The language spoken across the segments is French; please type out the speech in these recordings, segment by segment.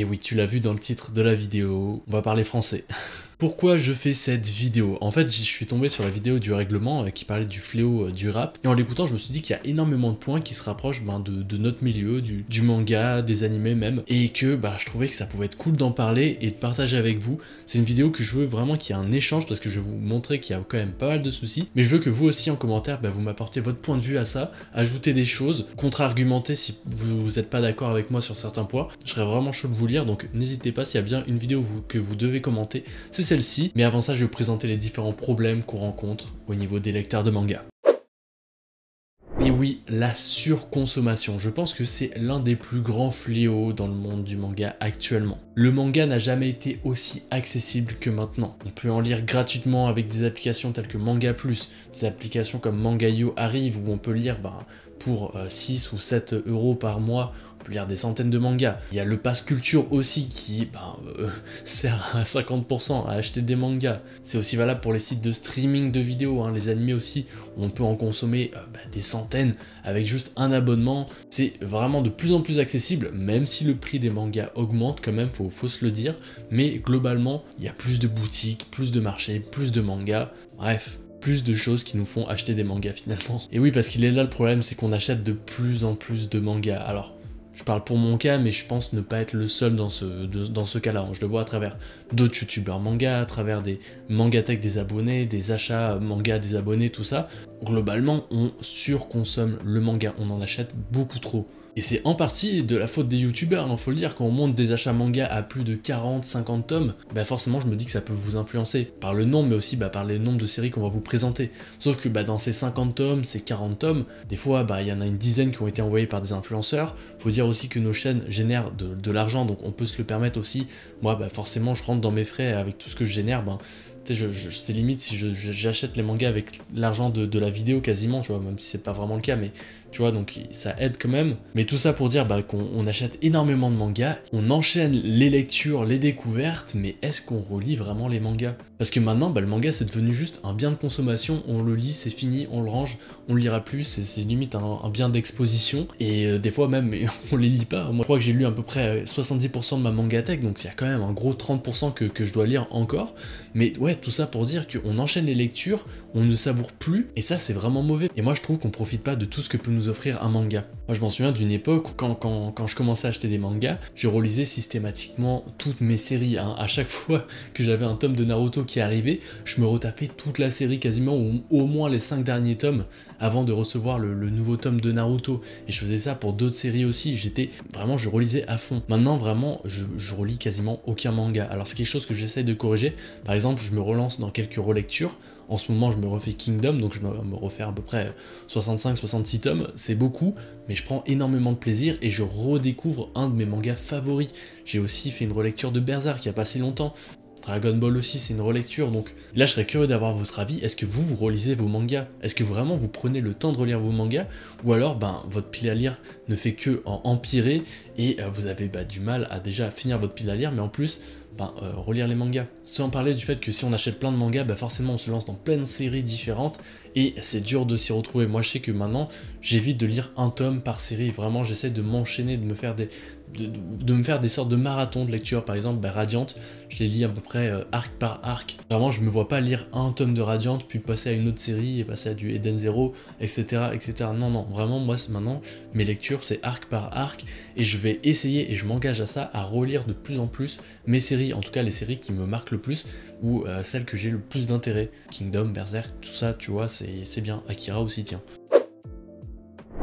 Et oui, tu l'as vu dans le titre de la vidéo, on va parler français. Pourquoi je fais cette vidéo En fait, je suis tombé sur la vidéo du règlement euh, qui parlait du fléau euh, du rap, et en l'écoutant, je me suis dit qu'il y a énormément de points qui se rapprochent ben, de, notre milieu, du, manga, des animés même, et que ben, je trouvais que ça pouvait être cool d'en parler et de partager avec vous. C'est une vidéo que je veux vraiment qu'il y ait un échange, parce que je vais vous montrer qu'il y a quand même pas mal de soucis, mais je veux que vous aussi en commentaire, ben, vous m'apportez votre point de vue à ça, ajoutez des choses, contre argumenter si vous n'êtes pas d'accord avec moi sur certains points. Je serais vraiment chaud de vous lire, donc n'hésitez pas s'il y a bien une vidéo que vous devez commenter, celle-ci, mais avant ça je vais vous présenter les différents problèmes qu'on rencontre au niveau des lecteurs de manga. Et oui, la surconsommation, je pense que c'est l'un des plus grands fléaux dans le monde du manga actuellement. Le manga n'a jamais été aussi accessible que maintenant. On peut en lire gratuitement avec des applications telles que Manga Plus, des applications comme Mangayo arrive où on peut lire ben, pour 6 euh, ou 7 euros par mois, peut lire des centaines de mangas. Il y a le pass culture aussi qui ben, euh, sert à 50% à acheter des mangas. C'est aussi valable pour les sites de streaming de vidéos, hein. les animés aussi. On peut en consommer euh, ben, des centaines avec juste un abonnement. C'est vraiment de plus en plus accessible, même si le prix des mangas augmente quand même, faut, faut se le dire. Mais globalement, il y a plus de boutiques, plus de marchés, plus de mangas. Bref, plus de choses qui nous font acheter des mangas finalement. Et oui, parce qu'il est là le problème, c'est qu'on achète de plus en plus de mangas. Alors, je parle pour mon cas, mais je pense ne pas être le seul dans ce, dans ce cas-là. Je le vois à travers d'autres youtubeurs manga, à travers des mangathèques des abonnés, des achats manga des abonnés, tout ça. Globalement, on surconsomme le manga, on en achète beaucoup trop. Et c'est en partie de la faute des youtubeurs, il hein, faut le dire, quand on monte des achats manga à plus de 40, 50 tomes, bah forcément je me dis que ça peut vous influencer, par le nombre mais aussi bah, par les nombres de séries qu'on va vous présenter. Sauf que bah, dans ces 50 tomes, ces 40 tomes, des fois bah, il y en a une dizaine qui ont été envoyés par des influenceurs, faut dire aussi que nos chaînes génèrent de, l'argent, donc on peut se le permettre aussi. Moi bah, forcément je rentre dans mes frais avec tout ce que je génère, ben, je, je, c'est limite si j'achète les mangas avec l'argent de, de, la vidéo quasiment, tu vois, même si c'est pas vraiment le cas, mais tu vois, donc ça aide quand même. Mais tout ça pour dire bah, qu'on achète énormément de mangas, on enchaîne les lectures, les découvertes, mais est-ce qu'on relit vraiment les mangas Parce que maintenant, bah, le manga c'est devenu juste un bien de consommation, on le lit, c'est fini, on le range, on le lira plus, c'est limite un, bien d'exposition. Et euh, des fois même, on les lit pas. Hein. Moi, je crois que j'ai lu à peu près 70% euh, de ma tech donc il y a quand même un gros 30% que, je dois lire encore. Mais ouais, tout ça pour dire qu'on enchaîne les lectures, on ne savoure plus, et ça c'est vraiment mauvais. Et moi je trouve qu'on profite pas de tout ce que peut nous offrir un manga. Moi je m'en souviens d'une époque où quand, quand, je commençais à acheter des mangas, je relisais systématiquement toutes mes séries. Hein. À chaque fois que j'avais un tome de Naruto qui arrivait, je me retapais toute la série quasiment, ou au moins les cinq derniers tomes avant de recevoir le, nouveau tome de Naruto. Et je faisais ça pour d'autres séries aussi. J'étais vraiment, je relisais à fond. Maintenant, vraiment, je, relis quasiment aucun manga. Alors, c'est quelque chose que j'essaie de corriger. Par exemple, je me relance dans quelques relectures. En ce moment, je me refais Kingdom, donc je me refais à peu près 65-66 tomes. C'est beaucoup, mais je prends énormément de plaisir et je redécouvre un de mes mangas favoris. J'ai aussi fait une relecture de Berserk il n'y a pas longtemps. Dragon Ball aussi, c'est une relecture, donc là je serais curieux d'avoir votre avis. Est-ce que vous, vous relisez vos mangas Est-ce que vraiment vous prenez le temps de relire vos mangas Ou alors, ben, votre pile à lire ne fait que empirer et euh, vous avez bah, du mal à déjà finir votre pile à lire, mais en plus, ben, euh, relire les mangas. Sans parler du fait que si on achète plein de mangas, ben, forcément on se lance dans plein de séries différentes et c'est dur de s'y retrouver. Moi je sais que maintenant j'évite de lire un tome par série, vraiment j'essaie de m'enchaîner, de me faire des, de, me faire des sortes de marathons de lecture. Par exemple, bah, Radiant, Radiante, je les lis à peu près euh, arc par arc. Vraiment, je me vois pas lire un tome de Radiante, puis passer à une autre série et passer à du Eden Zero, etc. etc. Non, non, vraiment, moi maintenant, mes lectures, c'est arc par arc, et je vais essayer, et je m'engage à ça, à relire de plus en plus mes séries, en tout cas les séries qui me marquent le plus, ou euh, celles que j'ai le plus d'intérêt. Kingdom, Berserk, tout ça, tu vois, c'est bien. Akira aussi, tiens.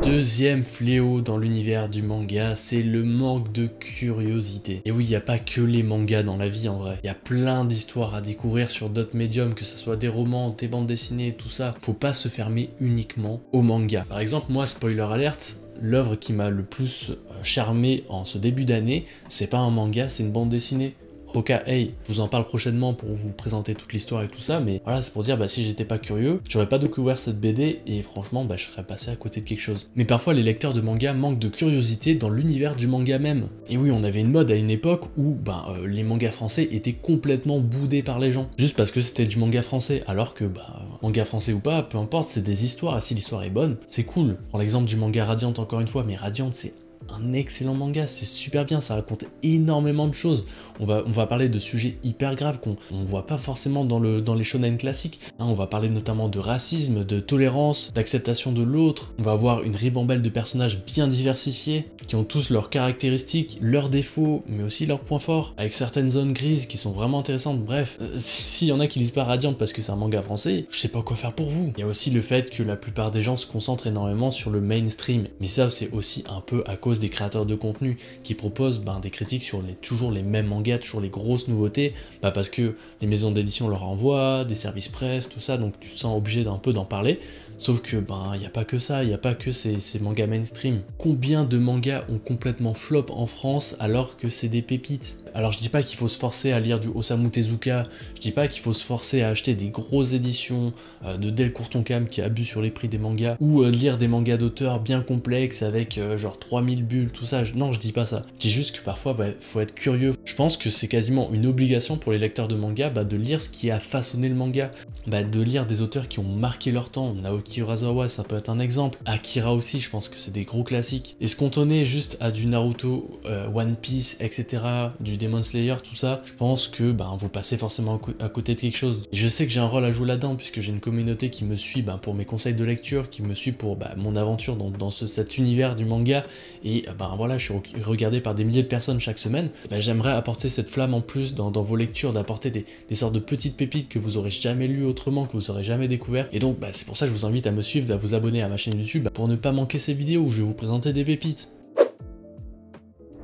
Deuxième fléau dans l'univers du manga, c'est le manque de curiosité. Et oui, il n'y a pas que les mangas dans la vie en vrai. Il y a plein d'histoires à découvrir sur d'autres médiums, que ce soit des romans, des bandes dessinées, tout ça. Faut pas se fermer uniquement au manga. Par exemple, moi, spoiler alerte, l'œuvre qui m'a le plus euh, charmé en ce début d'année, c'est pas un manga, c'est une bande dessinée. Roca Hey, je vous en parle prochainement pour vous présenter toute l'histoire et tout ça, mais voilà, c'est pour dire, bah si j'étais pas curieux, j'aurais pas découvert cette BD et franchement, bah je serais passé à côté de quelque chose. Mais parfois, les lecteurs de manga manquent de curiosité dans l'univers du manga même. Et oui, on avait une mode à une époque où bah, euh, les mangas français étaient complètement boudés par les gens, juste parce que c'était du manga français, alors que bah, manga français ou pas, peu importe, c'est des histoires, si l'histoire est bonne, c'est cool. En l'exemple du manga radiante encore une fois, mais radiante c'est un excellent manga, c'est super bien, ça raconte énormément de choses. On va, on va parler de sujets hyper graves qu'on ne voit pas forcément dans, le, dans les shonen classiques. Hein. on va parler notamment de racisme, de tolérance, d'acceptation de l'autre. On va avoir une ribambelle de personnages bien diversifiés, qui ont tous leurs caractéristiques, leurs défauts, mais aussi leurs points forts, avec certaines zones grises qui sont vraiment intéressantes. Bref, euh, s'il y en a qui lisent pas Radiant parce que c'est un manga français, je sais pas quoi faire pour vous. Il y a aussi le fait que la plupart des gens se concentrent énormément sur le mainstream, mais ça c'est aussi un peu à cause des créateurs de contenu qui proposent ben, des critiques sur les, toujours les mêmes mangas, toujours les grosses nouveautés, ben, parce que les maisons d'édition leur envoient, des services presse, tout ça, donc tu te sens obligé d'un peu d'en parler. Sauf que, ben, il n'y a pas que ça, il n'y a pas que ces, mangas mainstream. Combien de mangas ont complètement flop en France alors que c'est des pépites Alors je dis pas qu'il faut se forcer à lire du Osamu Tezuka, je dis pas qu'il faut se forcer à acheter des grosses éditions euh, de Del Courtoncam qui abuse sur les prix des mangas, ou euh, lire des mangas d'auteurs bien complexes avec euh, genre 3000 bulles, tout ça. Non, je dis pas ça. Je dis juste que parfois, faut être curieux. Je pense que c'est quasiment une obligation pour les lecteurs de mangas bah, de lire ce qui a façonné le manga, bah, de lire des auteurs qui ont marqué leur temps. Kiyurasawa, ça peut être un exemple. Akira aussi, je pense que c'est des gros classiques. Et se cantonner juste à du Naruto, euh, One Piece, etc., du Demon Slayer, tout ça, je pense que ben, vous passez forcément à côté de quelque chose. je sais que j'ai un rôle à jouer là-dedans, puisque j'ai une communauté qui me suit ben, pour mes conseils de lecture, qui me suit pour ben, mon aventure dans, dans ce, cet univers du manga. Et euh, ben voilà, je suis regardé par des milliers de personnes chaque semaine. Ben, J'aimerais apporter cette flamme en plus dans, dans vos lectures, d'apporter des, des sortes de petites pépites que vous n'aurez jamais lues autrement, que vous n'aurez jamais découvert. Et donc, ben, c'est pour ça que je vous invite à me suivre à vous abonner à ma chaîne YouTube pour ne pas manquer ces vidéos où je vais vous présenter des pépites.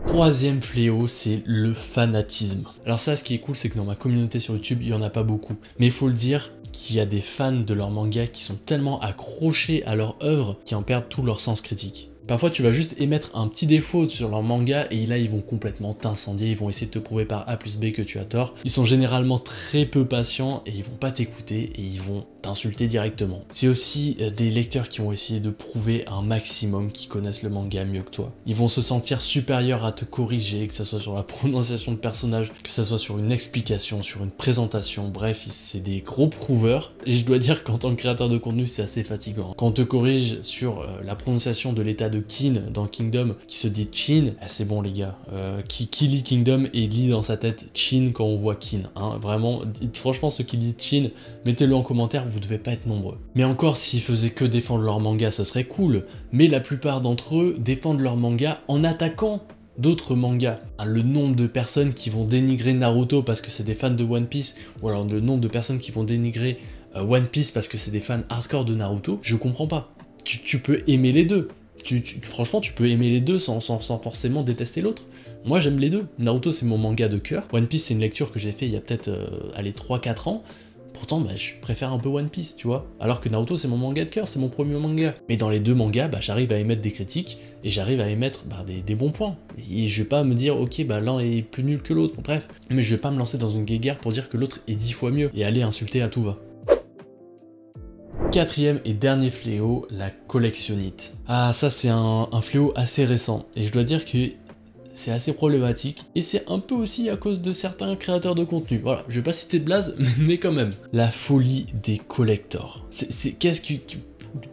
Troisième fléau, c'est le fanatisme. Alors ça, ce qui est cool, c'est que dans ma communauté sur YouTube, il n'y en a pas beaucoup. Mais il faut le dire, qu'il y a des fans de leur manga qui sont tellement accrochés à leur œuvre qu'ils en perdent tout leur sens critique. Parfois, tu vas juste émettre un petit défaut sur leur manga et là, ils vont complètement t'incendier, ils vont essayer de te prouver par A plus B que tu as tort. Ils sont généralement très peu patients et ils vont pas t'écouter et ils vont t'insulter directement. C'est aussi euh, des lecteurs qui vont essayer de prouver un maximum qu'ils connaissent le manga mieux que toi. Ils vont se sentir supérieurs à te corriger, que ce soit sur la prononciation de personnage, que ce soit sur une explication, sur une présentation, bref, c'est des gros prouveurs. Et je dois dire qu'en tant que créateur de contenu, c'est assez fatigant. Quand on te corrige sur euh, la prononciation de l'état de Kin dans Kingdom, qui se dit Chin, assez eh, c'est bon les gars, euh, qui, qui, lit Kingdom et lit dans sa tête Chin quand on voit Kin. Hein. Vraiment, franchement, ceux qui disent Chin, mettez-le en commentaire, vous devez pas être nombreux. Mais encore, s'ils faisaient que défendre leur manga, ça serait cool, mais la plupart d'entre eux défendent leur manga en attaquant d'autres mangas. Hein, le nombre de personnes qui vont dénigrer Naruto parce que c'est des fans de One Piece, ou alors le nombre de personnes qui vont dénigrer euh, One Piece parce que c'est des fans hardcore de Naruto, je comprends pas. Tu, peux aimer les deux. Tu, franchement, tu peux aimer les deux sans, forcément détester l'autre. Moi, j'aime les deux. Naruto, c'est mon manga de cœur. One Piece, c'est une lecture que j'ai fait il y a peut-être, euh, allez, 3-4 ans. Pourtant, bah, je préfère un peu One Piece, tu vois. Alors que Naruto, c'est mon manga de cœur, c'est mon premier manga. Mais dans les deux mangas, bah, j'arrive à émettre des critiques et j'arrive à émettre bah, des, bons points. Et je vais pas me dire, ok, bah l'un est plus nul que l'autre, bref. Mais je vais pas me lancer dans une guéguerre pour dire que l'autre est dix fois mieux et aller insulter à tout va. Quatrième et dernier fléau, la collectionnite. Ah ça c'est un, fléau assez récent et je dois dire que c'est assez problématique. Et c'est un peu aussi à cause de certains créateurs de contenu. Voilà, je vais pas citer de blase, mais quand même. La folie des collectors. C'est qu'est-ce qui, tout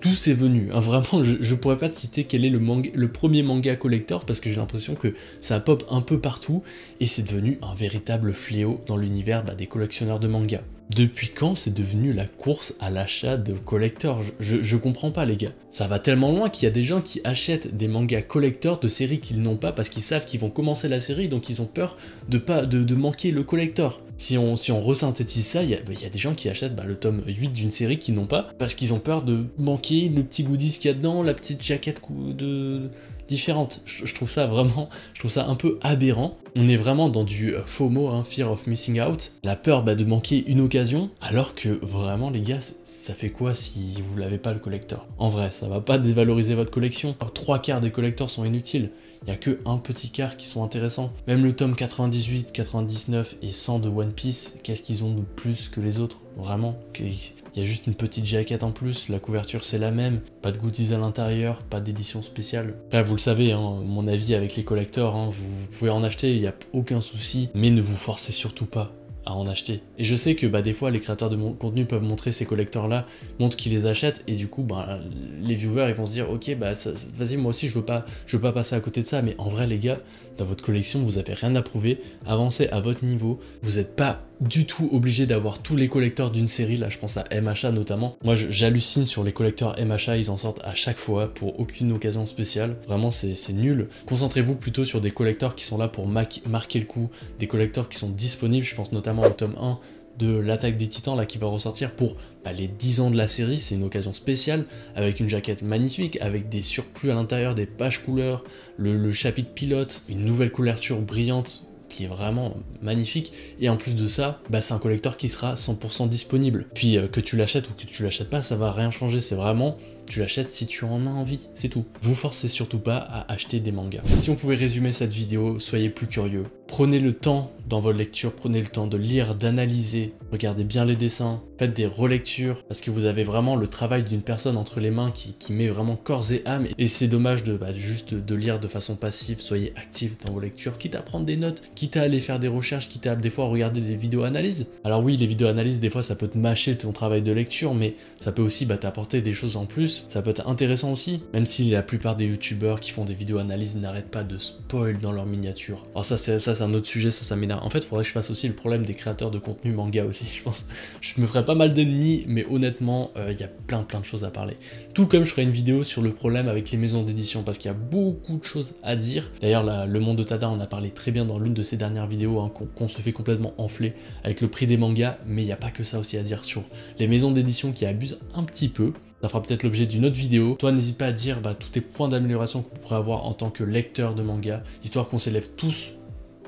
d'où c'est venu. Hein, vraiment, je, ne pourrais pas te citer quel est le, premier manga collector parce que j'ai l'impression que ça pop un peu partout et c'est devenu un véritable fléau dans l'univers bah, des collectionneurs de mangas. Depuis quand c'est devenu la course à l'achat de collecteurs je, comprends pas les gars. Ça va tellement loin qu'il y a des gens qui achètent des mangas collecteurs de séries qu'ils n'ont pas parce qu'ils savent qu'ils vont commencer la série donc ils ont peur de, pas, de, manquer le collector. Si on, si on resynthétise ça, il y, a bah, des gens qui achètent bah, le tome 8 d'une série qu'ils n'ont pas parce qu'ils ont peur de manquer le petit goodies qu'il y a dedans, la petite jaquette de, différente, Je, trouve ça vraiment, je trouve ça un peu aberrant. On est vraiment dans du euh, FOMO, hein, Fear of Missing Out, la peur bah, de manquer une occasion, alors que vraiment les gars, ça fait quoi si vous l'avez pas le collector En vrai, ça va pas dévaloriser votre collection. trois quarts des collecteurs sont inutiles, il n'y a que un petit quart qui sont intéressants. Même le tome 98, 99 et 100 de One Piece, qu'est-ce qu'ils ont de plus que les autres Vraiment, il y a juste une petite jaquette en plus, la couverture c'est la même, pas de goodies à l'intérieur, pas d'édition spéciale. vous le savez, hein, mon avis avec les collecteurs hein, vous, pouvez en acheter, il n'y a aucun souci, mais ne vous forcez surtout pas à en acheter. Et je sais que bah, des fois les créateurs de contenu peuvent montrer ces collecteurs là, montrent qu'ils les achètent et du coup bah, les viewers ils vont se dire ok bah vas-y moi aussi je veux pas je veux pas passer à côté de ça mais en vrai les gars dans votre collection vous avez rien à prouver, avancez à votre niveau, vous n'êtes pas du tout obligé d'avoir tous les collecteurs d'une série, là je pense à MHA notamment. Moi j'hallucine sur les collecteurs MHA, ils en sortent à chaque fois pour aucune occasion spéciale. Vraiment c'est nul. Concentrez-vous plutôt sur des collecteurs qui sont là pour marquer le coup, des collecteurs qui sont disponibles, je pense notamment au tome 1 de l'attaque des titans là qui va ressortir pour bah, les 10 ans de la série, c'est une occasion spéciale, avec une jaquette magnifique, avec des surplus à l'intérieur, des pages couleurs, le chapitre pilote, une nouvelle couverture brillante qui est vraiment magnifique. Et en plus de ça, bah, c'est un collecteur qui sera 100% disponible. Puis euh, que tu l'achètes ou que tu l'achètes pas, ça va rien changer. C'est vraiment tu l'achètes si tu en as envie, c'est tout. Vous forcez surtout pas à acheter des mangas. Si on pouvait résumer cette vidéo, soyez plus curieux. Prenez le temps dans vos lectures, prenez le temps de lire, d'analyser, regardez bien les dessins, faites des relectures, parce que vous avez vraiment le travail d'une personne entre les mains qui, met vraiment corps et âme, et c'est dommage de bah, juste de lire de façon passive, soyez actif dans vos lectures, quitte à prendre des notes, quitte à aller faire des recherches, quitte à des fois regarder des vidéos analyses. Alors oui, les vidéos analyses, des fois ça peut te mâcher ton travail de lecture, mais ça peut aussi bah, t'apporter des choses en plus, ça peut être intéressant aussi, même si la plupart des youtubeurs qui font des vidéos analyses n'arrêtent pas de spoil dans leurs miniatures. Alors ça c'est ça c'est un autre sujet, ça ça m'énerve. En fait, faudrait que je fasse aussi le problème des créateurs de contenu manga aussi, je pense. Je me ferais pas mal d'ennemis, mais honnêtement, euh, il y a plein plein de choses à parler. Tout comme je ferai une vidéo sur le problème avec les maisons d'édition parce qu'il y a beaucoup de choses à dire. D'ailleurs, le monde de Tada on a parlé très bien dans l'une de ses dernières vidéos hein, qu'on se fait complètement enfler avec le prix des mangas, mais il n'y a pas que ça aussi à dire sur les maisons d'édition qui abusent un petit peu. Ça fera peut-être l'objet d'une autre vidéo. Toi, n'hésite pas à dire bah, tous tes points d'amélioration que vous pourrez avoir en tant que lecteur de manga, histoire qu'on s'élève tous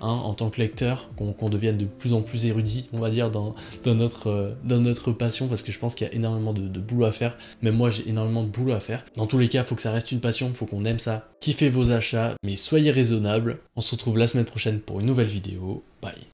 hein, en tant que lecteur, qu'on devienne de plus en plus érudit, on va dire, dans, notre, euh, dans notre, passion, parce que je pense qu'il y a énormément de, boulot à faire. Même moi, j'ai énormément de boulot à faire. Dans tous les cas, il faut que ça reste une passion, il faut qu'on aime ça. Kiffez vos achats, mais soyez raisonnables. On se retrouve la semaine prochaine pour une nouvelle vidéo. Bye